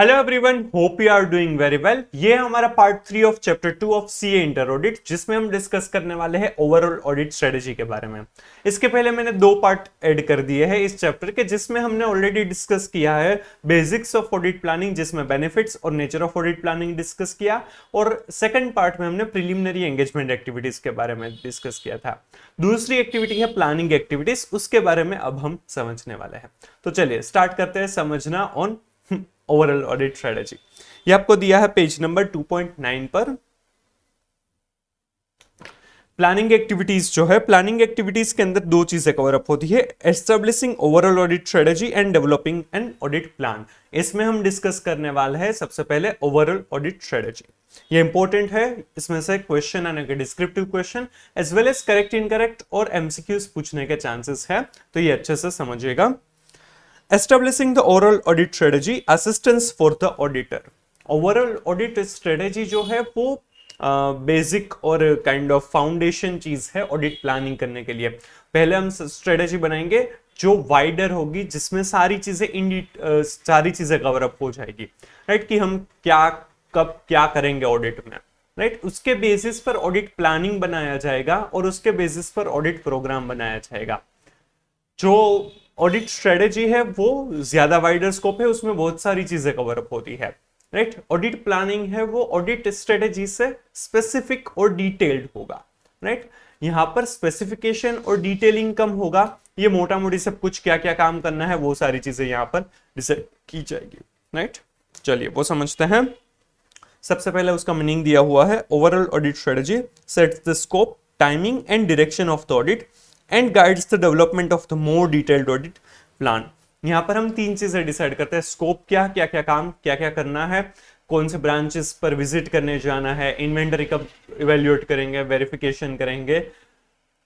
Hello everyone hope you are doing very well ये हमारा part three of chapter two of CA inter audit जिसमें हम discuss करने वाले हैं ओवरऑल ऑडिट स्ट्रेटजी के बारे में इसके पहले मैंने दो पार्ट ऐड कर दिए हैं इस चैप्टर के जिसमें हमने ऑलरेडी डिस्कस किया है बेसिक्स ऑफ ऑडिट प्लानिंग जिसमें बेनिफिट्स और nature of audit planning discuss किया और सेकेंड पार्ट में हमने प्रिलिमिनरी एंगेजमेंट एक्टिविटीज के बारे में डिस्कस किया था दूसरी एक्टिविटी है प्लानिंग एक्टिविटीज उसके बारे में अब हम समझने वाले हैं तो चलिए स्टार्ट करते हैं समझना ऑन ओवरऑल ऑडिट स्ट्रेटेजी ये आपको दिया है पेज नंबर 2.9 पर प्लानिंग एक्टिविटीज जो है प्लानिंग एक्टिविटीज के अंदर दो चीजें कवर अप होती है establishing overall audit strategy and developing and audit plan इसमें हम डिस्कस करने वाले हैं सबसे पहले ओवरऑल ऑडिट स्ट्रेटेजी ये इंपॉर्टेंट है इसमें से क्वेश्चन आने के descriptive question as well as correct incorrect और एमसीक्यूज पूछने के चांसेस है तो ये अच्छे से समझिएगा establishing the overall audit strategy assistance for the auditor overall audit strategy जो है वो बेसिक uh, और काइंड ऑफ फाउंडेशन चीज है ऑडिट प्लानिंग करने के लिए पहले हम स्ट्रेटेजी बनाएंगे जो वाइडर होगी जिसमें सारी चीजें इन uh, सारी चीजें कवर अप हो जाएगी राइट right? कि हम क्या कब क्या करेंगे ऑडिट में राइट right? उसके बेसिस पर ऑडिट प्लानिंग बनाया जाएगा और उसके बेसिस पर ऑडिट प्रोग्राम बनाया जाएगा जो ऑडिट स्ट्रेटेजी है वो ज्यादा वाइडर स्कोप है उसमें बहुत सारी चीजें कवर अप होती है राइट ऑडिट प्लानिंग है वो ऑडिट स्ट्रेटेजी से स्पेसिफिक और डिटेल्ड होगा राइट यहाँ पर स्पेसिफिकेशन और डिटेलिंग कम होगा ये मोटा मोटी सब कुछ क्या क्या काम करना है वो सारी चीजें यहाँ पर डिसाइड की जाएगी राइट चलिए वो समझते हैं सबसे पहले उसका मीनिंग दिया हुआ है overall audit strategy set the scope timing and direction of the audit and guides the development of the more detailed audit plan यहाँ पर हम तीन चीज़ें डिसाइड करते हैं स्कोप क्या क्या क्या काम क्या क्या करना है कौन से ब्रांचेस पर विजिट करने जाना है इन्वेंटरी कब इवेल्यूएट करेंगे वेरिफिकेशन करेंगे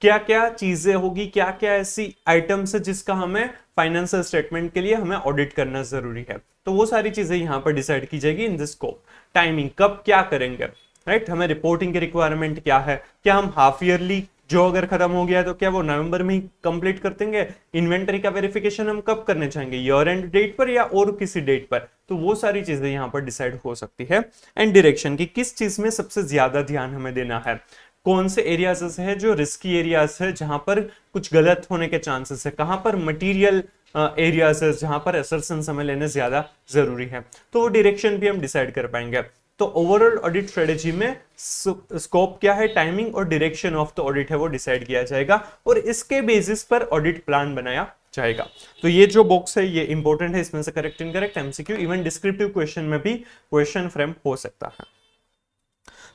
क्या क्या चीज़ें होगी क्या क्या ऐसी आइटम्स है जिसका हमें फाइनेंशियल स्टेटमेंट के लिए हमें ऑडिट करना ज़रूरी है तो वो सारी चीज़ें यहाँ पर डिसाइड की जाएगी इन द स्कोप टाइमिंग कब क्या करेंगे राइट right? हमें रिपोर्टिंग की रिक्वायरमेंट क्या है क्या हम हाफ ईयरली जो अगर खत्म हो गया तो क्या वो नवंबर में ही कंप्लीट कर देंगे इन्वेंटरी का वेरिफिकेशन हम कब करने चाहेंगे योर एंड डेट पर या और किसी डेट पर तो वो सारी चीजें यहाँ पर डिसाइड हो सकती है एंड डिरेक्शन की किस चीज में सबसे ज्यादा ध्यान हमें देना है कौन से एरियाज है जो रिस्की एरियाज है जहां पर कुछ गलत होने के चांसेस है कहां पर मटीरियल एरियाज है जहां पर असरसन समय लेने ज्यादा जरूरी है तो वो डिरेक्शन भी हम डिसाइड कर पाएंगे तो ओवरऑल ऑडिट स्ट्रेटेजी में स्कोप क्या है टाइमिंग और डिरेक्शन ऑफ द ऑडिट है वो डिसाइड किया जाएगा और इसके बेसिस पर ऑडिट प्लान बनाया जाएगा तो ये जो बॉक्स है ये इंपॉर्टेंट है इसमें से correct incorrect MCQ even descriptive question में भी क्वेश्चन फ्रेम हो सकता है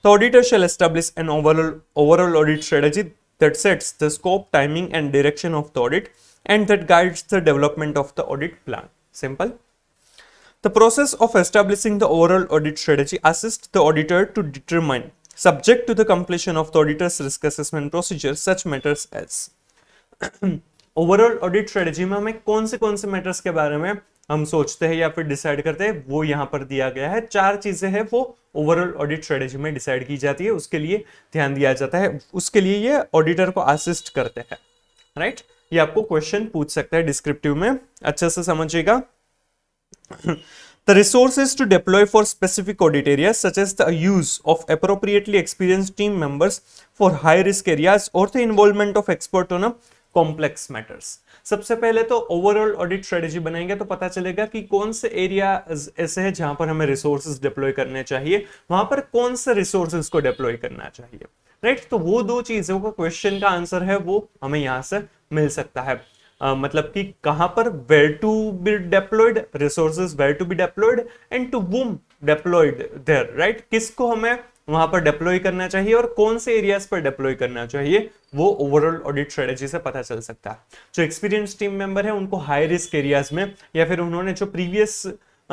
तो auditor shall establish an overall overall audit strategy that sets the scope timing and direction of the audit and that guides the development of the audit plan simple The process of establishing the overall audit strategy assists the auditor to determine, subject to the completion of the auditor's risk assessment procedure, such matters as overall audit strategy में हमें कौन से कौन से matters के बारे में हम सोचते हैं या फिर डिसाइड करते हैं वो यहाँ पर दिया गया है चार चीजें हैं वो ओवरऑल ऑडिट स्ट्रेटेजी में डिसाइड की जाती है उसके लिए ध्यान दिया जाता है उसके लिए ये ऑडिटर को असिस्ट करते हैं राइट ये आपको क्वेश्चन पूछ सकता है डिस्क्रिप्टिव में अच्छे से समझिएगा the resources to deploy for specific audit areas such as the use of appropriately experienced team members for high risk areas or the involvement of expert on a complex matters सबसे पहले तो overall audit strategy बनाएंगे तो पता चलेगा कि कौन से एरिया ऐसे हैं जहां पर हमें रिसोर्सेज डिप्लॉय करने चाहिए वहां पर कौन से रिसोर्सेज को डिप्लॉय करना चाहिए राइट right? तो वो दो चीजों का क्वेश्चन का आंसर है वो हमें यहां से मिल सकता है मतलब कि कहाँ पर where to be deployed resources where to be deployed and to whom deployed there right किसको हमें वहां पर डेप्लॉय करना चाहिए और कौन से एरियाज पर डेप्लॉय करना चाहिए वो ओवरऑल ऑडिट स्ट्रेटेजी से पता चल सकता है जो एक्सपीरियंस टीम मेंबर है उनको हाई रिस्क एरियाज में या फिर उन्होंने जो प्रीवियस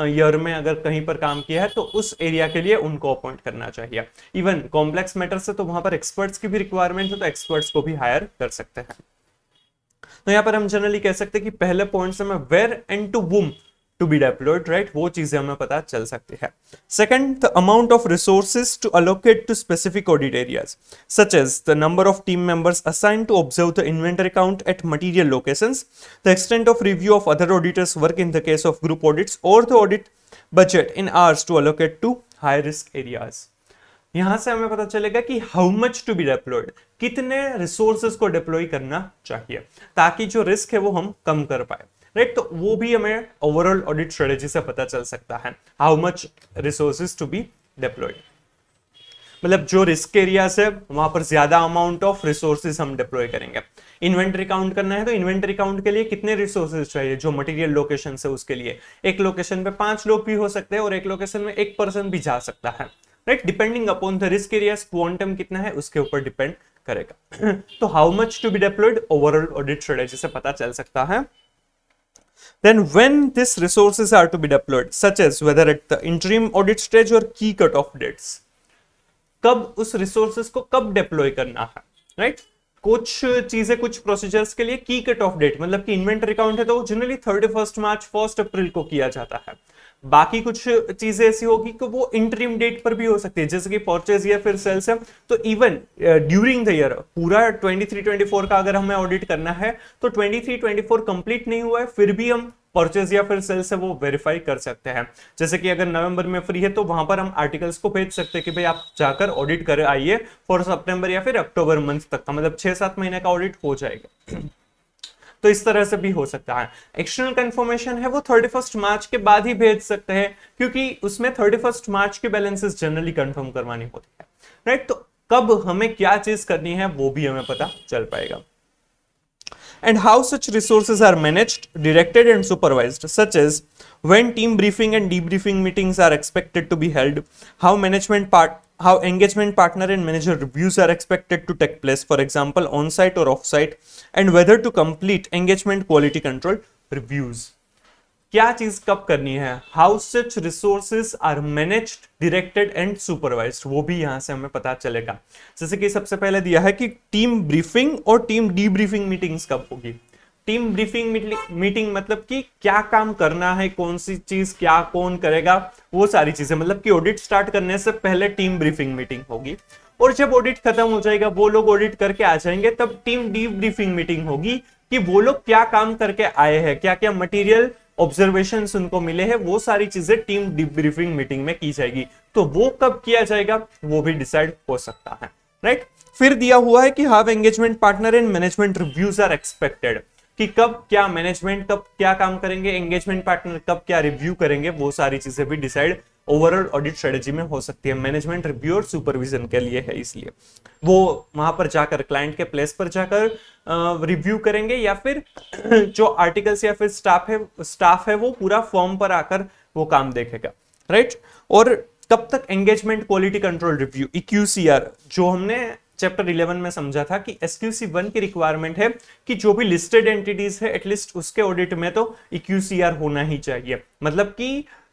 ईयर में अगर कहीं पर काम किया है तो उस एरिया के लिए उनको अपॉइंट करना चाहिए इवन कॉम्प्लेक्स मैटर से तो वहां पर एक्सपर्ट्स की भी रिक्वायरमेंट है तो एक्सपर्ट्स को भी हायर कर सकते हैं तो यहाँ पर हम जनरली कह सकते हैं कि पहले पॉइंट से where and to whom to be deployed right वो चीजें हमें पता चल सकती है second the amount of resources to allocate to specific audit areas such as the number of team members assign to observe the inventory account at material location the extent of review of other auditors work in the case of group audits और the audit budget in hours to allocate to high risk areas यहां से हमें पता चलेगा कि how much to be deployed कितने resources को deploy करना चाहिए ताकि जो रिस्क है वो हम कम कर पाए राइट तो वो भी हमें ओवरऑल ऑडिट स्ट्रेटेजी से पता चल सकता है how much resources to be deployed मतलब जो रिस्क एरिया है वहां पर ज्यादा अमाउंट ऑफ रिसोर्सेज हम डिप्लॉय करेंगे इन्वेंट्री काउंट करना है तो इन्वेंट्री काउंट के लिए कितने रिसोर्सेज चाहिए जो मटेरियल लोकेशन से उसके लिए एक लोकेशन पे पांच लोग भी हो सकते हैं और एक लोकेशन में एक पर्सन भी जा सकता है right depending upon the risk areas quantum कितना है उसके ऊपर डिपेंड करेगा तो how much to be deployed overall audit strategy से पता चल सकता है then when this resources are to be deployed such as whether at the interim audit stage or key cut off dates kab us resources ko kab deploy karna hai right? kuch cheeze kuch procedures ke liye key cut off date matlab ki inventory count hai to generally 31st march 1st april ko kiya jata hai बाकी कुछ चीजें ऐसी होगी कि वो interim date पर भी हो सकती है जैसे कि परचेज या फिर सेल्स है तो इवन ड्यूरिंग द ईयर पूरा 23 24 का अगर हमें ऑडिट करना है तो 23 24 कंप्लीट नहीं हुआ है फिर भी हम परचेज या फिर सेल से वो वेरीफाई कर सकते हैं जैसे कि अगर नवंबर में फ्री है तो वहां पर हम आर्टिकल्स को भेज सकते हैं कि भाई आप जाकर ऑडिट कर आइए फॉर सितंबर या फिर अक्टूबर मंथ तक का मतलब छह सात महीने का ऑडिट हो जाएगा तो इस तरह से भी हो सकता है एक्सटर्नल कंफर्मेशन है वो थर्टी फर्स्ट मार्च के बाद ही भेज सकते हैं क्योंकि उसमें थर्टी फर्स्ट मार्च के बैलेंसेस जनरली कंफर्म करवानी होती है राइट तो कब हमें क्या चीज करनी है वो भी हमें पता चल पाएगा and how such resources are managed, directed and supervised, such as when team briefing and debriefing meetings are expected to be held, how management part how engagement partner and manager reviews are expected to take place, for example, on-site or off-site, and whether to complete engagement quality control reviews. क्या चीज कब करनी है how such resources are manage directed and supervise वो भी यहां से हमें पता चलेगा जैसे कि सबसे पहले दिया है कि टीम ब्रीफिंग और टीम डीब्रीफिंग मीटिंग्स कब होगी टीम ब्रीफिंग मीटिंग मतलब कि क्या काम करना है कौन सी चीज क्या कौन करेगा वो सारी चीजें मतलब कि ऑडिट स्टार्ट करने से पहले टीम ब्रीफिंग मीटिंग होगी और जब ऑडिट खत्म हो जाएगा वो लोग ऑडिट करके आ जाएंगे तब टीम डी ब्रीफिंग मीटिंग होगी कि वो लोग क्या काम करके आए हैं क्या क्या मटेरियल ऑब्जर्वेशन उनको मिले हैं वो सारी चीजें टीम डी ब्रीफिंग मीटिंग में की जाएगी तो वो कब किया जाएगा वो भी डिसाइड हो सकता है राइट फिर दिया हुआ है कि half engagement partner and management reviews are expected कि कब क्या मैनेजमेंट कब क्या काम करेंगे एंगेजमेंट पार्टनर कब क्या रिव्यू करेंगे वो सारी चीजें भी डिसाइड ओवरऑल ऑडिट स्ट्रेटेजी में हो सकती है मैनेजमेंट रिव्यू और सुपरविजन के लिए है इसलिए वो वहां पर जाकर क्लाइंट के प्लेस पर जाकर रिव्यू करेंगे या फिर जो आर्टिकल्स या फिर स्टाफ है स्टाफ है वो पूरा फॉर्म पर आकर वो काम देखेगा राइट और कब तक engagement quality control review EQCR जो हमने चैप्टर 11 में समझा था कि एसक्यूसी वन की रिक्वायरमेंट है कि जो भी लिस्टेड एंटिटीज है एटलीस्ट उसके ऑडिट में तो इक्यूसीआर e होना ही चाहिए मतलब कि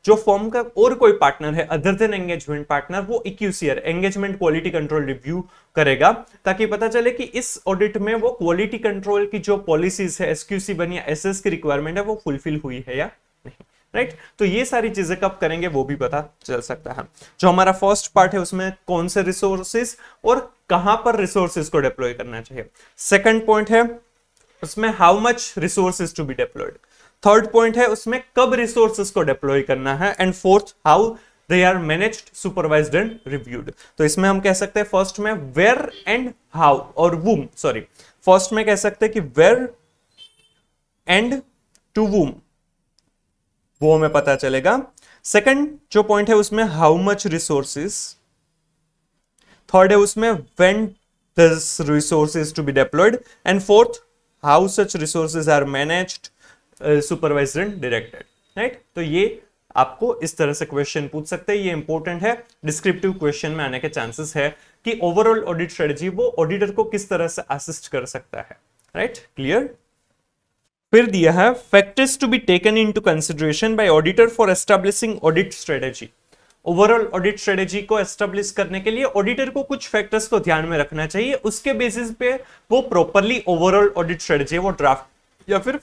जो फॉर्म का और कोई पार्टनर है अदर देन एंगेजमेंट पार्टनर वो EQCR engagement quality control review करेगा ताकि पता चले कि इस ऑडिट में वो क्वालिटी कंट्रोल की जो पॉलिसीज है एसक्यूसी वन या एस की रिक्वायरमेंट है वो फुलफिल हुई है या नहीं राइट right? तो ये सारी चीजें कब करेंगे वो भी पता चल सकता है जो हमारा फर्स्ट पार्ट है उसमें कौन से रिसोर्सेस और कहां पर रिसोर्सेज को डिप्लॉय करना चाहिए सेकंड पॉइंट है उसमें how much resources to be deployed third point है उसमें कब रिसोर्सेज को डिप्लॉय करना है and fourth how they are manage supervise and reviewed तो इसमें हम कह सकते हैं फर्स्ट में वेर एंड हाउ और वूम सॉरी फर्स्ट में कह सकते हैं कि वेर एंड टू वूम वो हमें पता चलेगा सेकंड जो पॉइंट है उसमें हाउ मच रिसोर्सेस थर्ड है उसमें when this resource to be deployed and fourth how such resources are manage supervise and directed right तो ये आपको इस तरह से क्वेश्चन पूछ सकते हैं ये इंपॉर्टेंट है डिस्क्रिप्टिव क्वेश्चन में आने के चांसेस है कि ओवरऑल ऑडिट स्ट्रेटजी वो ऑडिटर को किस तरह से असिस्ट कर सकता है राइट क्लियर फिर दिया है factors to be taken into consideration by auditor for establishing audit strategy overall audit strategy को एस्टेब्लिश करने के लिए ऑडिटर को कुछ फैक्टर्स को ध्यान में रखना चाहिए उसके बेसिस पे वो प्रॉपरली ओवरऑल ऑडिट स्ट्रेटेजी वो ड्राफ्ट या फिर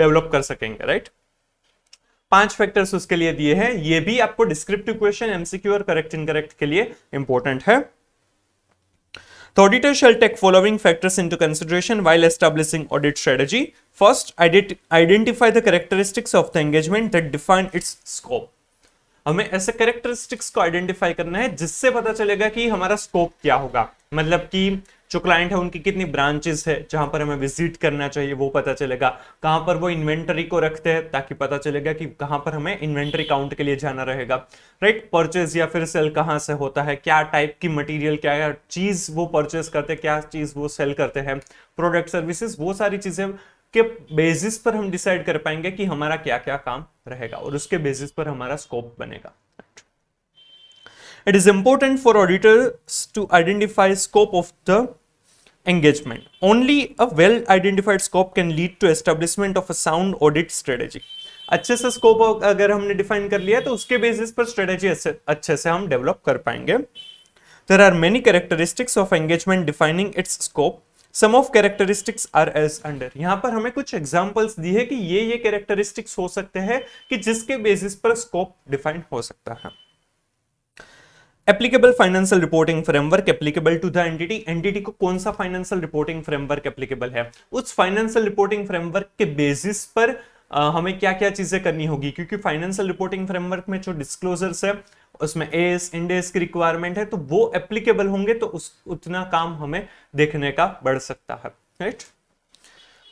डेवलप कर सकेंगे राइट पांच फैक्टर्स उसके लिए दिए हैं ये भी आपको डिस्क्रिप्टिव क्वेश्चन एमसीक्यू और करेक्ट इनकरेक्ट के लिए इंपॉर्टेंट है तो auditor shall take following factors into consideration while establishing audit strategy. First, ident identify the characteristics of the engagement that define its scope. हमें ऐसे करेक्टरिस्टिक्स को आइडेंटिफाई करना है जिससे पता चलेगा कि हमारा स्कोप क्या होगा मतलब कि जो क्लाइंट है उनकी कितनी ब्रांचेस है जहां पर हमें विजिट करना चाहिए वो पता चलेगा कहां पर वो इन्वेंटरी को रखते हैं ताकि पता चलेगा कि कहां पर हमें इन्वेंटरी काउंट के लिए जाना रहेगा राइट परचेज या फिर सेल कहां से होता है क्या टाइप की मटेरियल क्या चीज वो परचेज करते हैं क्या चीज वो सेल करते हैं प्रोडक्ट सर्विसेज वो सारी चीजें के बेसिस पर हम डिसाइड कर पाएंगे कि हमारा क्या क्या काम रहेगा और उसके बेसिस पर हमारा स्कोप बनेगा it is important for auditors to identify scope of the engagement only a well identified scope can lead to establishment of a sound audit strategy अच्छे से स्कोप अगर हमने डिफाइन कर लिया तो उसके बेसिस पर स्ट्रेटेजी अच्छे से हम डेवलप कर पाएंगे there are many characteristics of engagement defining its scope some of characteristics are as under यहाँ पर हमें कुछ एग्जाम्पल्स दी है कि ये ये कैरेक्टरिस्टिक्स हो सकते हैं कि जिसके बेसिस पर स्कोप डिफाइंड हो सकता है applicable financial reporting framework applicable to the entity entity को कौन सा फाइनेंशियल रिपोर्टिंग फ्रेमवर्क एप्लीकेबल है उस फाइनेंशियल रिपोर्टिंग फ्रेमवर्क के बेसिस पर आ, हमें क्या क्या चीजें करनी होगी क्योंकि फाइनेंशियल रिपोर्टिंग फ्रेमवर्क में जो डिस्क्लोजर्स है उसमें एस इंडेस की रिक्वायरमेंट है तो वो एप्लीकेबल होंगे तो उस उतना काम हमें देखने का बढ़ सकता है right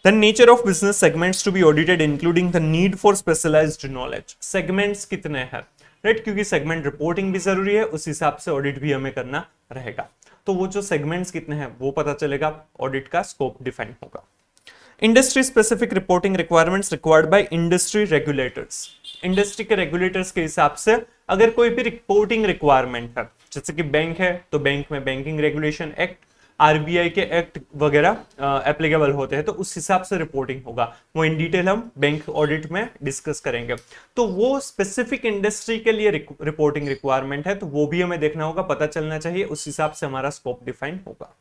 then nature of business segments to be audited including the need for specialized knowledge segments कितने हैं राइट right? क्योंकि सेगमेंट रिपोर्टिंग भी जरूरी है उस हिसाब से ऑडिट भी हमें करना रहेगा तो वो जो सेगमेंट्स कितने हैं वो पता चलेगा ऑडिट का स्कोप डिफाइन होगा industry specific reporting requirements required by industry regulators industry के रेगुलेटर्स के हिसाब से अगर कोई भी रिपोर्टिंग रिक्वायरमेंट है जैसे कि बैंक है तो बैंक में बैंकिंग रेगुलेशन एक्ट आरबीआई के एक्ट वगैरह एप्लीकेबल होते हैं तो उस हिसाब से रिपोर्टिंग होगा वो इन डिटेल हम बैंक ऑडिट में डिस्कस करेंगे तो वो स्पेसिफिक इंडस्ट्री के लिए रिपोर्टिंग रिक्वायरमेंट है तो वो भी हमें देखना होगा पता चलना चाहिए उस हिसाब से हमारा स्कोप डिफाइन होगा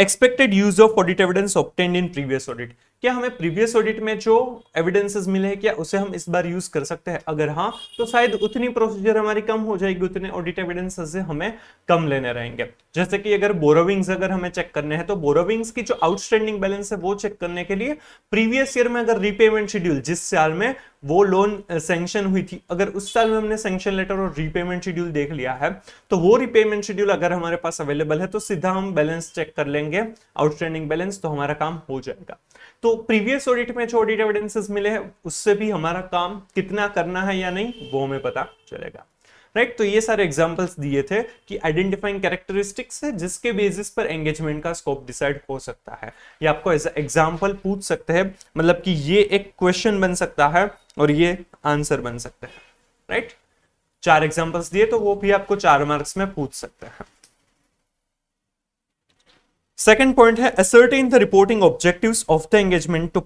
expected use of audit evidence obtained in previous audit क्या हमें प्रीवियस ऑडिट में जो एविडेंसेस मिले हैं क्या उसे हम इस बार यूज कर सकते हैं अगर हाँ तो शायद उतनी प्रोसीजर हमारी कम हो जाएगी उतने ऑडिट एविडेंसेस से हमें कम लेने रहेंगे जैसे कि अगर बोरोविंग्स अगर हमें चेक करने हैं तो बोरोविंग्स की जो आउटस्टैंडिंग बैलेंस है वो चेक करने के लिए प्रीवियस ईयर में अगर रीपेमेंट शेड्यूल जिस साल में वो लोन सेंक्शन uh, हुई थी अगर उस साल में हमने सेंक्शन लेटर और रीपेमेंट शेड्यूल देख लिया है तो वो रीपेमेंट शेड्यूल अगर हमारे पास अवेलेबल है तो सीधा हम बैलेंस चेक कर लेंगे आउटस्टैंडिंग बैलेंस तो हमारा काम हो जाएगा तो प्रीवियस ऑडिट में जो ऑडिट एविडेंसेस मिले हैं उससे भी हमारा काम कितना करना है या नहीं वो हमें पता चलेगा राइट right? तो ये सारे एग्जाम्पल्स दिए थे कि आइडेंटिफाइंग कैरेक्टरिस्टिक्स है जिसके बेसिस पर एंगेजमेंट का स्कोप डिसाइड हो सकता है ये आपको एज एग्जाम्पल पूछ सकते हैं मतलब कि ये एक क्वेश्चन बन सकता है और ये आंसर बन सकते हैं राइट चार एग्जांपल्स दिए तो वो भी आपको चार मार्क्स में पूछ सकते हैं सेकंड पॉइंट है ascertaining the reporting objective of the engagement to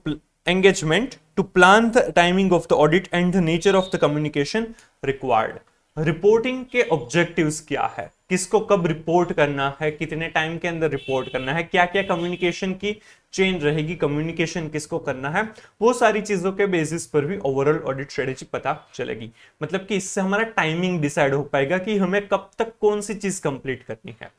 engagement to plan the timing of the audit and the nature of the communication required reporting के ऑब्जेक्टिव्स क्या है किसको कब रिपोर्ट करना है कितने टाइम के अंदर रिपोर्ट करना है क्या क्या कम्युनिकेशन की चेन रहेगी कम्युनिकेशन किसको करना है वो सारी चीजों के बेसिस पर भी ओवरऑल ऑडिट स्ट्रेटेजी पता चलेगी मतलब कि इससे हमारा टाइमिंग डिसाइड हो पाएगा कि हमें कब तक कौन सी चीज कंप्लीट करनी है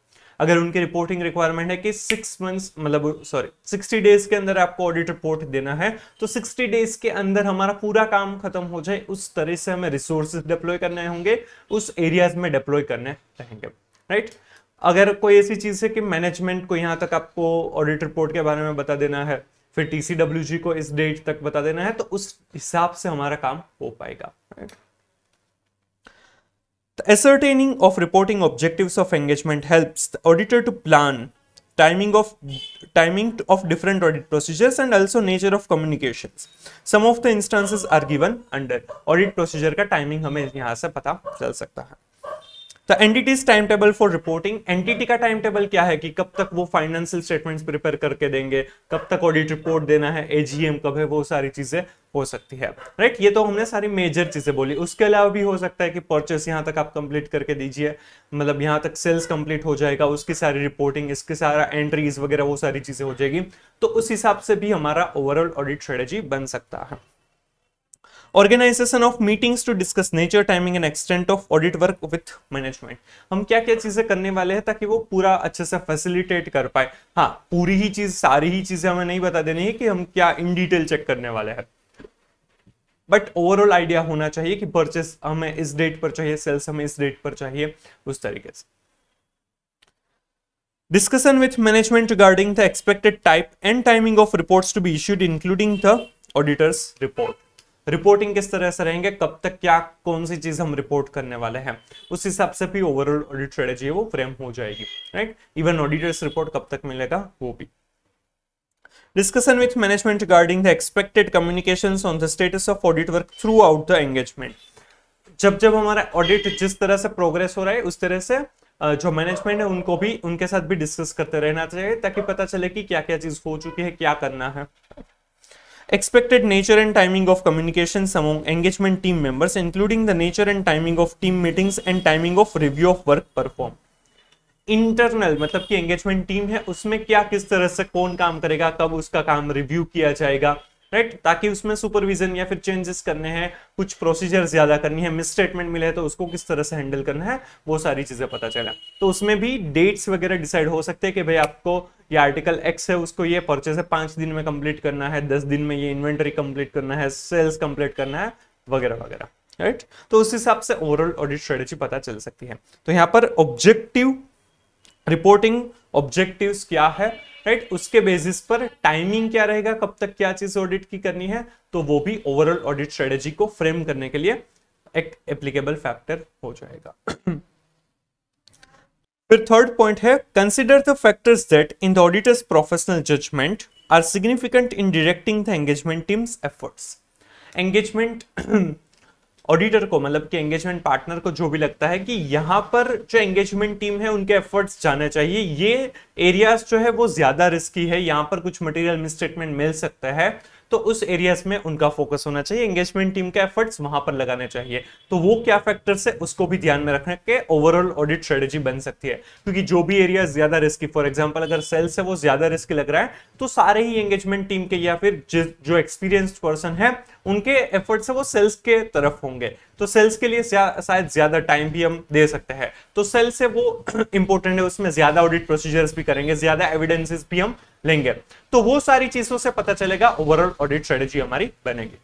अगर उनके रिपोर्टिंग रिक्वायरमेंट है कि सिक्स मंथ्स मतलब सॉरी सिक्सटी डेज के अंदर आपको ऑडिट रिपोर्ट देना है तो सिक्सटी डेज के अंदर हमारा पूरा काम खत्म हो जाए उस तरह से हमें रिसोर्सेज डिप्लॉय करने होंगे उस एरियाज में डिप्लॉय करने रहेंगे राइट right? अगर कोई ऐसी चीज़ है कि मैनेजमेंट को यहाँ तक आपको ऑडिट रिपोर्ट के बारे में बता देना है फिर टी को इस डेट तक बता देना है तो उस हिसाब से हमारा काम हो पाएगा ascertaining of reporting objective of engagement help auditor to plan timing of timing of different audit procedures and also nature of communication some of the instances are given under audit procedure का timing हमें यहाँ से पता चल सकता है the entity's time table for reporting entity का time table क्या है कि कब तक वो फाइनेंशियल स्टेटमेंट्स प्रिपेयर करके देंगे कब तक ऑडिट रिपोर्ट देना है एजीएम कब है वो सारी चीजें हो सकती है राइट ये तो हमने सारी मेजर चीजें बोली उसके अलावा भी हो सकता है कि परचेस यहाँ तक आप कंप्लीट करके दीजिए मतलब यहाँ तक सेल्स कंप्लीट हो जाएगा उसकी सारी रिपोर्टिंग इसके सारा एंट्रीज वगैरह वो सारी चीजें हो जाएगी तो उस हिसाब से भी हमारा ओवरऑल ऑडिट स्ट्रेटेजी बन सकता है organisation of meetings to discuss nature timing and extent of audit work with management हम क्या क्या चीजें करने वाले हैं ताकि वो पूरा अच्छे से फैसिलिटेट कर पाए हाँ पूरी ही चीज सारी ही चीजें हमें नहीं बता देनी है कि हम क्या इन डिटेल चेक करने वाले हैं बट ओवरऑल आइडिया होना चाहिए कि परचेस हमें इस डेट पर चाहिए सेल्स हमें इस डेट पर चाहिए उस तरीके से discussion with management regarding the expected type and timing of reports to be issued including the auditor's report reporting किस तरह से रहेंगे कब तक क्या कौन सी चीज हम रिपोर्ट करने वाले हैं उस हिसाब से भी ओवरऑल ऑडिट स्ट्रेटेजी है वो फ्रेम हो जाएगी राइट इवन ऑडिटर्स रिपोर्ट कब तक मिलेगा वो भी with management regarding the expected communication on the status of audit work throughout the engagement जब जब हमारा ऑडिट जिस तरह से प्रोग्रेस हो रहा है उस तरह से जो मैनेजमेंट है उनको भी उनके साथ भी डिस्कस करते रहना चाहिए ताकि पता चले कि क्या क्या चीज हो चुकी है क्या करना है expected nature and timing of communications among engagement team members including the nature and timing of team meetings and timing of review of work performed internal मतलब कि एंगेजमेंट टीम है उसमें क्या किस तरह से कौन काम करेगा कब उसका काम रिव्यू किया जाएगा राइट right? ताकि उसमें सुपरविजन या फिर चेंजेस करने हैं कुछ प्रोसीजर ज्यादा करनी है मिसस्टेटमेंट मिले तो उसको किस तरह से हैंडल करना है वो सारी चीजें पता चले तो उसमें भी डेट्स वगैरह डिसाइड हो सकते हैं कि भाई आपको ये आर्टिकल एक्स है उसको ये परचेज है पांच दिन में कंप्लीट करना है दस दिन में ये इन्वेंट्री कंप्लीट करना है सेल्स कंप्लीट करना है वगैरह वगैरह राइट तो उस हिसाब से ओवरऑल ऑडिट स्ट्रेटेजी पता चल सकती है तो यहाँ पर ऑब्जेक्टिव रिपोर्टिंग ऑब्जेक्टिव्स क्या है राइट right? उसके बेसिस पर टाइमिंग क्या रहेगा कब तक क्या चीज ऑडिट की करनी है तो वो भी ओवरऑल ऑडिट स्ट्रेटेजी को फ्रेम करने के लिए एक एप्लीकेबल फैक्टर हो जाएगा फिर थर्ड पॉइंट है consider the factors that in the auditor's professional judgement are significant in directing the engagement team's efforts engagement auditor को मतलब कि एंगेजमेंट पार्टनर को जो भी लगता है कि यहाँ पर जो एंगेजमेंट टीम है उनके एफर्ट्स जाना चाहिए ये एरियाज जो है वो ज्यादा रिस्की है यहाँ पर कुछ मटेरियल मिसस्टेटमेंट मिल सकता है तो उस एरियाज में उनका फोकस होना चाहिए एंगेजमेंट टीम के एफर्ट्स वहां पर लगाने चाहिए तो वो क्या फैक्टर्स है उसको भी ध्यान में रखने के ओवरऑल ऑडिट स्ट्रेटेजी बन सकती है क्योंकि जो भी एरिया ज्यादा रिस्की फॉर एग्जाम्पल अगर सेल्स है वो ज्यादा रिस्की लग रहा है तो सारे ही एंगेजमेंट टीम के या फिर जो एक्सपीरियंस पर्सन है उनके एफर्ट्स है वो सेल्स के तरफ होंगे तो सेल्स के लिए शायद ज्यादा टाइम भी हम दे सकते हैं तो सेल से वो इंपॉर्टेंट है उसमें ज्यादा ऑडिट प्रोसीजर्स भी करेंगे ज्यादा एविडेंसेस भी हम लेंगे तो वो सारी चीजों से पता चलेगा ओवरऑल ऑडिट स्ट्रेटेजी हमारी बनेगी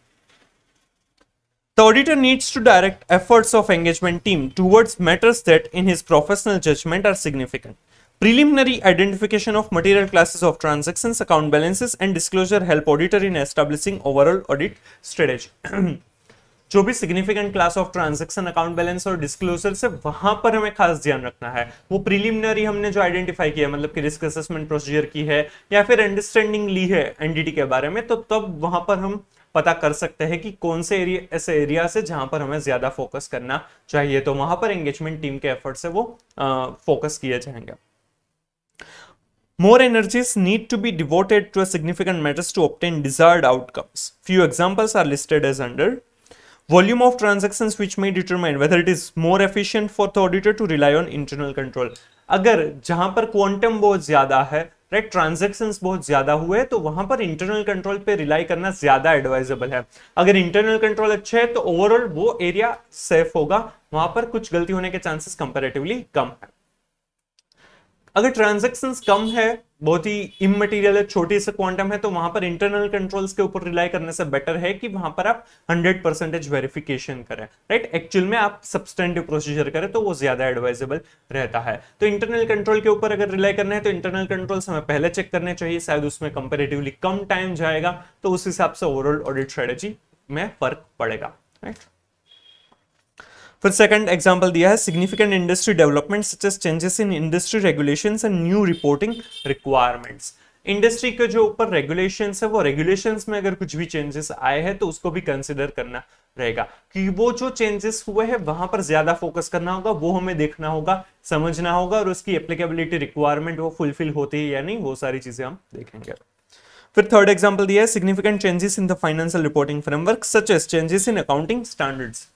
The auditor needs to direct efforts of engagement team towards matters that, in his professional judgment, are significant. Preliminary identification of material classes of transactions, account balances, and disclosure help auditor in establishing overall audit strategy. जो भी significant class of transaction account balance और disclosure से वहां पर हमें खास ध्यान रखना है वो प्रिलिमिनरी हमने जो आइडेंटिफाई किया मतलब कि रिस्क असेसमेंट प्रोसीजर की है या फिर अंडरस्टैंडिंग ली है एनडीटी के बारे में तो तब वहां पर हम पता कर सकते हैं कि कौन से एरिया ऐसे एरिया से जहां पर हमें ज्यादा फोकस करना चाहिए तो वहां पर एंगेजमेंट टीम के एफर्ट से वो फोकस किए जाएंगे More energies need to be devoted to a significant matters to obtain desired outcomes. Few examples are listed as under volume of transactions which may determine whether it is more efficient for the auditor to rely on internal control अगर जहां पर quantum बहुत ज्यादा है right transaction बहुत ज्यादा हुए तो वहां पर इंटरनल कंट्रोल पे रिलाई करना ज्यादा एडवाइजेबल है अगर इंटरनल कंट्रोल अच्छे है तो ओवरऑल वो एरिया सेफ होगा वहां पर कुछ गलती होने के चांसेस कंपेरेटिवली कम है अगर ट्रांजेक्शन कम है बहुत ही इमटीरियल है छोटी से क्वांटम है तो वहां पर इंटरनल कंट्रोल्स के ऊपर रिलाई करने से बेटर है कि वहां पर आप 100 परसेंटेज वेरिफिकेशन करें राइट एक्चुअल में आप सब्सटेंटिव प्रोसीजर करें तो वो ज्यादा एडवाइजेबल रहता है तो इंटरनल कंट्रोल के ऊपर अगर रिलाई करना है तो इंटरनल कंट्रोल्स हमें पहले चेक करने चाहिए शायद उसमें कंपेरेटिवली कम टाइम जाएगा तो उस हिसाब से ओवरऑल ऑडिट स्ट्रेटेजी में फर्क पड़ेगा राइट फिर सेकंड एग्जांपल दिया है significant industry development such as changes in industry regulation and new reporting requirements industry के जो ऊपर रेगुलेशन है वो रेगुलेशन में अगर कुछ भी चेंजेस आए हैं तो उसको भी कंसिडर करना रहेगा कि वो जो चेंजेस हुए हैं वहां पर ज्यादा फोकस करना होगा वो हमें देखना होगा समझना होगा और उसकी एप्लीकेबिलिटी रिक्वायरमेंट वो फुलफिल होती है या नहीं वो सारी चीजें हम देखेंगे फिर थर्ड एग्जांपल दिया है significant changes in the financial reporting framework such as changes in accounting standards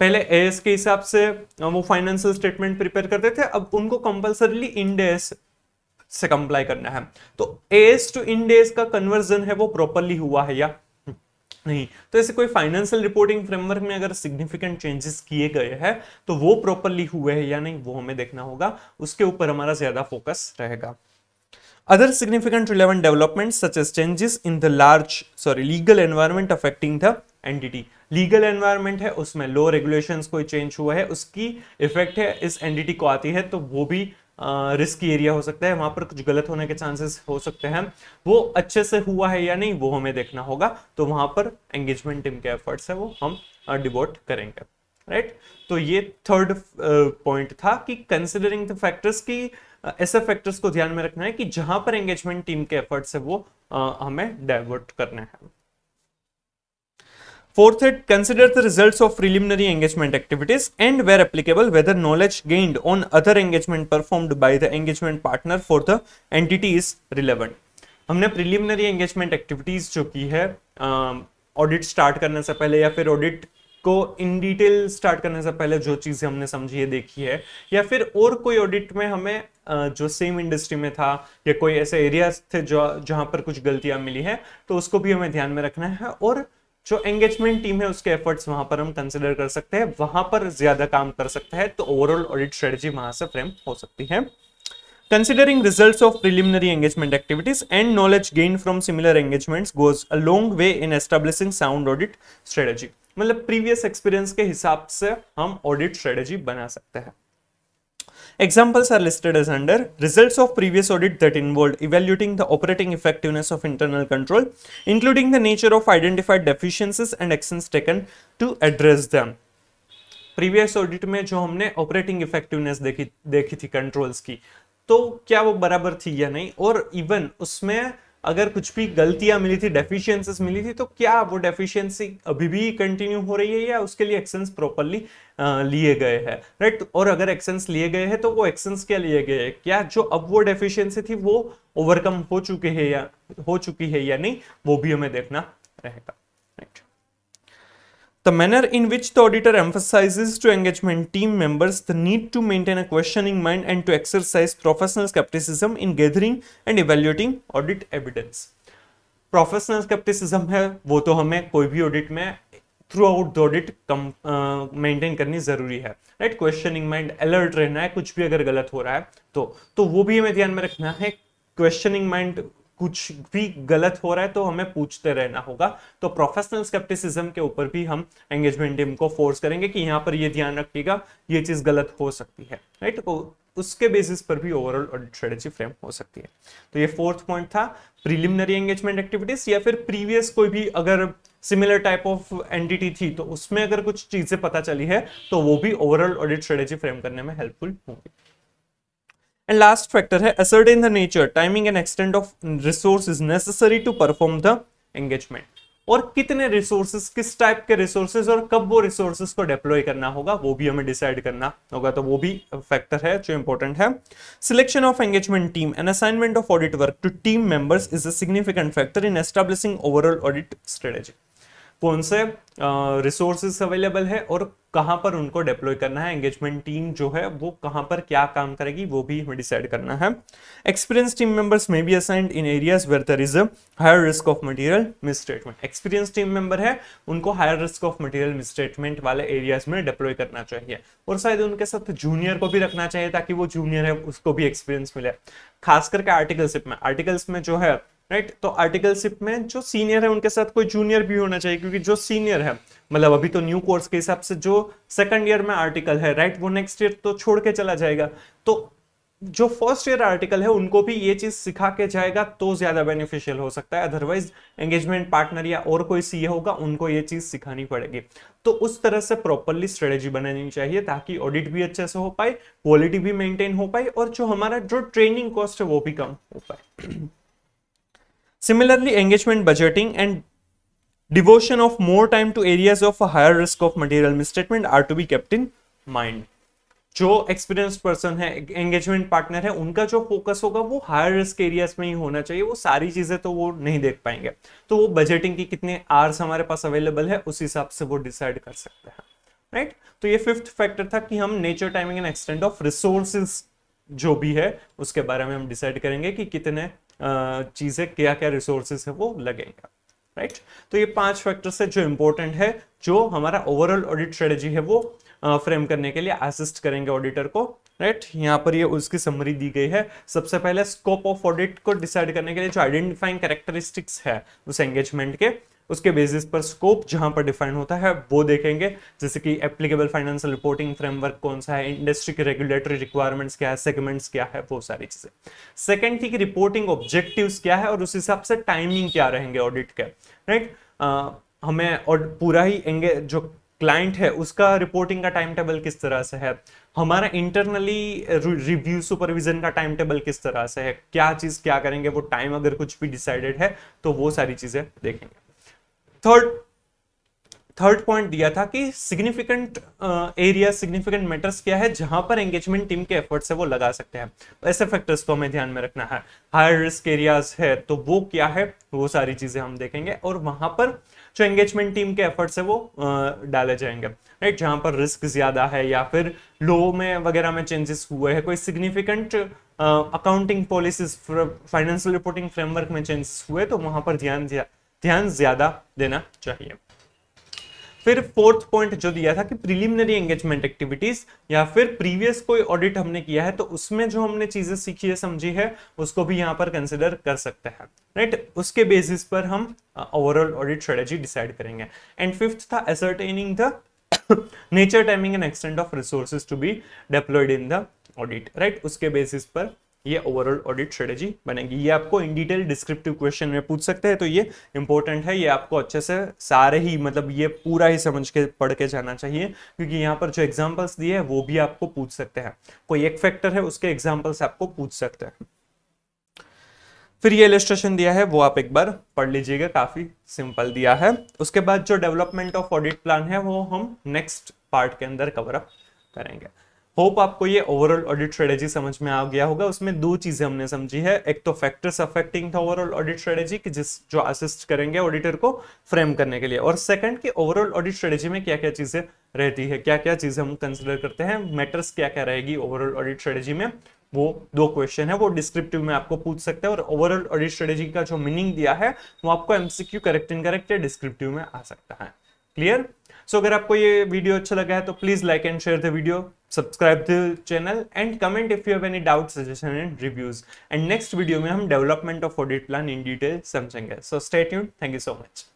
पहले एस के हिसाब से वो फाइनेंशियल स्टेटमेंट प्रिपेयर करते थे अब उनको कंपल्सरीली इंडेस से कंप्लाई करना है तो एस टू इंडेस का कन्वर्जन है वो प्रॉपरली हुआ है या नहीं तो ऐसे कोई फाइनेंशियल रिपोर्टिंग फ्रेमवर्क में अगर सिग्निफिकेंट चेंजेस किए गए हैं तो वो प्रॉपरली हुए हैं या नहीं वो हमें देखना होगा उसके ऊपर हमारा ज्यादा फोकस रहेगा other significant relevant development such as changes in the large sorry legal environment affecting the entity legal environment है उसमें लो रेगुलेशंस कोई चेंज हुआ है उसकी इफेक्ट है इस एनडीटी को आती है तो वो भी रिस्क एरिया हो सकता है वहां पर कुछ गलत होने के चांसेस हो सकते हैं वो अच्छे से हुआ है या नहीं वो हमें देखना होगा तो वहां पर एंगेजमेंट टीम के एफर्ट्स है वो हम डिबोट करेंगे राइट right? तो ये थर्ड पॉइंट था कि कंसिडरिंग द फैक्टर्स की ऐसे फैक्टर्स को ध्यान में रखना है कि जहां पर एंगेजमेंट टीम के एफर्ट्स है वो हमें डाइवर्ट करने हैं Fourth, it consider the results of preliminary engagement activities and where applicable whether knowledge gained on other engagement performed by the engagement partner for the entity is relevant. हमने preliminary engagement activities जो की है audit start करने से पहले या फिर audit को इन डिटेल स्टार्ट करने से पहले जो चीज़ें हमने समझी है देखी है या फिर और कोई ऑडिट में हमें जो सेम इंडस्ट्री में था या कोई ऐसे एरियाज थे जो जहाँ पर कुछ गलतियाँ मिली है तो उसको भी हमें ध्यान में रखना है और जो एंगेजमेंट टीम है उसके एफर्ट्स वहां पर हम कंसिडर कर सकते हैं वहां पर ज्यादा काम कर सकता है तो ओवरऑल ऑडिट स्ट्रेटजी वहां से फ्रेम हो सकती है Considering results of preliminary engagement activities and knowledge gained from similar engagements goes a long way in establishing sound audit strategy. मतलब प्रीवियस एक्सपीरियंस के हिसाब से हम ऑडिट स्ट्रेटजी बना सकते हैं Examples are listed as under results of previous audit that involved evaluating the operating effectiveness of internal control, including the nature of identified deficiencies and actions taken to address them. Previous audit में जो हमने operating effectiveness देखी देखी थी controls की तो क्या वो बराबर थी या नहीं और इवन उसमें अगर कुछ भी गलतियां मिली थी डेफिशियंसिस मिली थी तो क्या वो डेफिशियंसी अभी भी कंटिन्यू हो रही है या उसके लिए एक्शंस प्रॉपरली लिए गए हैं राइट और अगर एक्शंस लिए गए हैं तो वो एक्शंस क्या लिए गए हैं क्या जो अब वो डेफिशियंसी थी वो ओवरकम हो चुके हैं या हो चुकी है या नहीं वो भी हमें देखना रहेगा The manner in which the auditor emphasizes to engagement team members the need to maintain a questioning mind and to exercise professional skepticism in gathering and evaluating audit evidence. Professional skepticism है वो तो हमें कोई भी audit में throughout the audit कम maintain करनी जरूरी है राइट क्वेश्चनिंग माइंड अलर्ट रहना है कुछ भी अगर गलत हो रहा है तो तो वो भी हमें ध्यान में रखना है क्वेश्चनिंग माइंड कुछ भी गलत हो रहा है तो हमें पूछते रहना होगा तो प्रोफेशनल स्केप्टिसिज्म के ऊपर भी हम एंगेजमेंट टीम को फोर्स करेंगे कि यहाँ पर ये ध्यान रखिएगा ये चीज़ गलत हो सकती है राइट तो उसके बेसिस पर भी ओवरऑल स्ट्रेटेजी फ्रेम हो सकती है तो ये फोर्थ पॉइंट था प्रीलिमिनरी एंगेजमेंट एक्टिविटीज या फिर प्रीवियस कोई भी अगर सिमिलर टाइप ऑफ एंटिटी थी तो उसमें अगर कुछ चीज़ें पता चली है तो वो भी ओवरऑल ऑडिट स्ट्रेटेजी फ्रेम करने में हेल्पफुल होंगी एंड लास्ट फैक्टर है ascertain the nature timing and extent of resources necessary to perform the engagement और कितने रिसोर्सेज किस टाइप के रिसोर्सेज और कब वो रिसोर्सेज को डिप्लॉय करना होगा वो भी हमें डिसाइड करना होगा तो वो भी फैक्टर है जो इंपॉर्टेंट है selection of engagement team and assignment of audit work to team members is a significant factor in establishing overall audit strategy कौन से रिसोर्सेज अवेलेबल है और कहाँ पर उनको डिप्लॉय करना है एंगेजमेंट टीम जो है वो कहाँ पर क्या काम करेगी वो भी हमें डिसाइड करना है experience team members may be assigned in areas where there is higher risk of material misstatement experience team member है उनको higher risk of material misstatement वाले एरियाज में डिप्लॉय करना चाहिए और शायद उनके साथ जूनियर को भी रखना चाहिए ताकि वो जूनियर है उसको भी एक्सपीरियंस मिले खास करके आर्टिकलशिप में आर्टिकल्स में जो है राइट तो आर्टिकलशिप में जो सीनियर है उनके साथ कोई जूनियर भी होना चाहिए क्योंकि जो सीनियर है मतलब अभी तो न्यू कोर्स के हिसाब से जो सेकंड ईयर में आर्टिकल है राइट वो नेक्स्ट ईयर तो छोड़ के चला जाएगा तो जो फर्स्ट ईयर आर्टिकल है उनको भी ये चीज सिखा के जाएगा तो ज्यादा बेनिफिशियल हो सकता है अदरवाइज एंगेजमेंट पार्टनर या और कोई सीए e होगा उनको ये चीज सिखानी पड़ेगी तो उस तरह से प्रॉपरली स्ट्रेटेजी बनानी चाहिए ताकि ऑडिट भी अच्छे से हो पाए क्वालिटी भी मेंटेन हो पाए और जो हमारा जो ट्रेनिंग कॉस्ट है वो भी कम हो पाए Similarly, engagement budgeting and devotion of more time to areas of a higher risk of material misstatement are to be kept in mind. जो एक्सपीरियंस पर्सन है एंगेजमेंट पार्टनर है उनका जो फोकस होगा वो हायर रिस्क एरियाज में ही होना चाहिए वो सारी चीजें तो वो नहीं देख पाएंगे तो वो बजटिंग की कितने आर्स हमारे पास अवेलेबल है उस हिसाब से वो डिसाइड कर सकते हैं राइट right? तो ये फिफ्थ फैक्टर था कि हम nature timing and extent of resources जो भी है उसके बारे में हम डिसाइड करेंगे कि कितने चीज़ें क्या क्या रिसोर्सेज है वो लगेगा राइट right? तो ये पांच फैक्टर्स है जो इम्पोर्टेंट है जो हमारा ओवरऑल ऑडिट स्ट्रेटेजी है वो फ्रेम करने के लिए असिस्ट करेंगे ऑडिटर को राइट right? यहाँ पर ये उसकी समरी दी गई है सबसे पहले स्कोप ऑफ ऑडिट को डिसाइड करने के लिए जो आइडेंटिफाइंग कैरेक्टरिस्टिक्स है उस एंगेजमेंट के उसके बेसिस पर स्कोप जहां पर डिफाइन होता है वो देखेंगे जैसे कि एप्लीकेबल फाइनेंशियल रिपोर्टिंग फ्रेमवर्क कौन सा है इंडस्ट्री के रेगुलेटरी रिक्वायरमेंट्स क्या है सेगमेंट्स क्या है वो सारी चीजें सेकेंड थी कि रिपोर्टिंग ऑब्जेक्टिव क्या है और उस हिसाब से टाइमिंग क्या रहेंगे ऑडिट के राइट हमें और पूरा ही एंगे जो क्लाइंट है उसका रिपोर्टिंग का टाइम टेबल किस तरह से है हमारा इंटरनली रिव्यू सुपरविजन का टाइम टेबल किस तरह से है क्या चीज़ क्या करेंगे वो टाइम अगर कुछ भी डिसाइडेड है तो वो सारी चीज़ें देखेंगे थर्ड थर्ड पॉइंट दिया था कि सिग्निफिकेंट एरिया सिग्निफिकेंट मैटर्स क्या है जहां पर एंगेजमेंट टीम के एफर्ट से वो लगा सकते हैं ऐसे फैक्टर्स को हमें ध्यान में रखना है हायर रिस्क एरियाज है तो वो क्या है वो सारी चीजें हम देखेंगे और वहां पर जो एंगेजमेंट टीम के एफर्ट्स है वो uh, डाले जाएंगे राइट जहां पर रिस्क ज्यादा है या फिर लो में वगैरह में चेंजेस हुए हैं कोई significant accounting policies financial reporting framework में चेंजेस हुए तो वहां पर ध्यान दिया ध्यान ज्यादा देना चाहिए फिर फोर्थ पॉइंट जो दिया था कि प्रीलिमिनरी एंगेजमेंट एक्टिविटीज या फिर प्रीवियस कोई ऑडिट हमने किया है तो उसमें जो हमने चीजें सीखी है समझी है उसको भी यहां पर कंसिडर कर सकते हैं राइट right? उसके बेसिस पर हम ओवरऑल ऑडिट स्ट्रेटेजी डिसाइड करेंगे एंड फिफ्थ था ascertaining the nature timing and extent of resources to be deployed in the audit right उसके बेसिस पर ये ओवरऑल ऑडिट स्ट्रेटेजी बनेगी ये आपको इन डिटेल डिस्क्रिप्टिव क्वेश्चन में पूछ सकते हैं तो ये इंपॉर्टेंट है ये आपको अच्छे से सारे ही मतलब ये पूरा ही समझ के पढ़ के जाना चाहिए क्योंकि यहाँ पर जो एग्जांपल्स दिए हैं वो भी आपको पूछ सकते हैं कोई एक फैक्टर है उसके एग्जाम्पल्स आपको पूछ सकते हैं फिर ये इलेस्ट्रेशन दिया है वो आप एक बार पढ़ लीजिएगा काफी सिंपल दिया है उसके बाद जो डेवलपमेंट ऑफ ऑडिट प्लान है वो हम नेक्स्ट पार्ट के अंदर कवरअप करेंगे होप आपको ये ओवरऑल ऑडिट स्ट्रेटेजी समझ में आ गया होगा उसमें दो चीजें हमने समझी है एक तो फैक्टर्स अफेक्टिंग था ओवरऑल ऑडिट स्ट्रेटेजी की जिस जो असिस्ट करेंगे ऑडिटर को फ्रेम करने के लिए और सेकंड की ओवरऑल ऑडिट स्ट्रेटेजी में क्या क्या चीजें रहती है क्या क्या चीजें हम कंसिडर करते हैं मैटर्स क्या क्या रहेगी ओवरऑल ऑडिट स्ट्रेटेजी में वो दो क्वेश्चन है वो डिस्क्रिप्टिव में आपको पूछ सकते हैं और ओवरऑल ऑडिट स्ट्रेटेजी का जो मीनिंग दिया है वो आपको एमसीक्यू करेक्ट इनकरेक्ट या डिस्क्रिप्टिव में आ सकता है क्लियर सो so, अगर आपको ये वीडियो अच्छा लगा है तो please like and share the video subscribe the channel and comment if you have any doubts suggestions and reviews and next video mein hum development of audit plan in detail samjhenge so stay tuned thank you so much